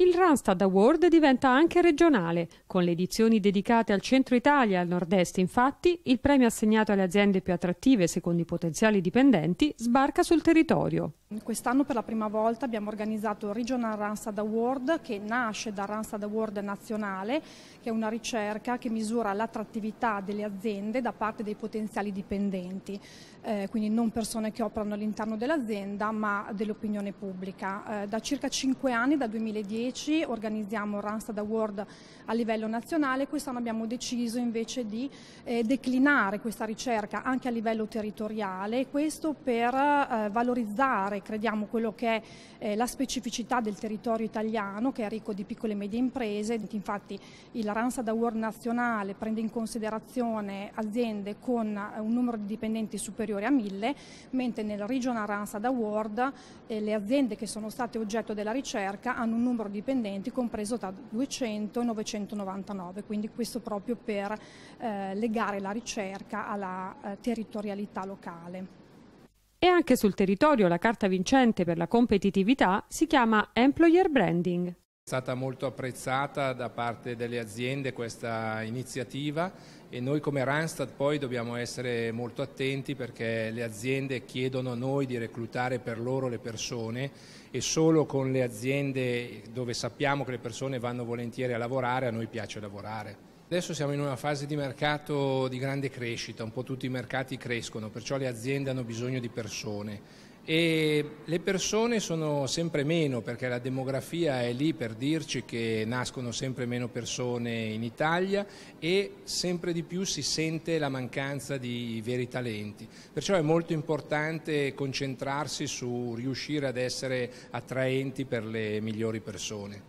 il Randstad Award diventa anche regionale. Con le edizioni dedicate al centro Italia e al nord-est, infatti, il premio assegnato alle aziende più attrattive secondo i potenziali dipendenti sbarca sul territorio. Quest'anno per la prima volta abbiamo organizzato il Regional Randstad Award che nasce dal Randstad Award nazionale che è una ricerca che misura l'attrattività delle aziende da parte dei potenziali dipendenti, eh, quindi non persone che operano all'interno dell'azienda ma dell'opinione pubblica. Eh, da circa 5 anni, dal 2010, organizziamo il Randstad Award a livello nazionale, quest'anno abbiamo deciso invece di eh, declinare questa ricerca anche a livello territoriale, questo per eh, valorizzare valorizzare, crediamo, quello che è eh, la specificità del territorio italiano, che è ricco di piccole e medie imprese. Infatti il Ransad Award nazionale prende in considerazione aziende con eh, un numero di dipendenti superiore a 1000, mentre nel Regional Ransad Award eh, le aziende che sono state oggetto della ricerca hanno un numero di dipendenti compreso tra 200 e 999, quindi questo proprio per eh, legare la ricerca alla eh, territorialità locale. E anche sul territorio la carta vincente per la competitività si chiama Employer Branding. È stata molto apprezzata da parte delle aziende questa iniziativa e noi come Randstad poi dobbiamo essere molto attenti perché le aziende chiedono a noi di reclutare per loro le persone e solo con le aziende dove sappiamo che le persone vanno volentieri a lavorare a noi piace lavorare. Adesso siamo in una fase di mercato di grande crescita, un po' tutti i mercati crescono, perciò le aziende hanno bisogno di persone e le persone sono sempre meno perché la demografia è lì per dirci che nascono sempre meno persone in Italia e sempre di più si sente la mancanza di veri talenti. Perciò è molto importante concentrarsi su riuscire ad essere attraenti per le migliori persone.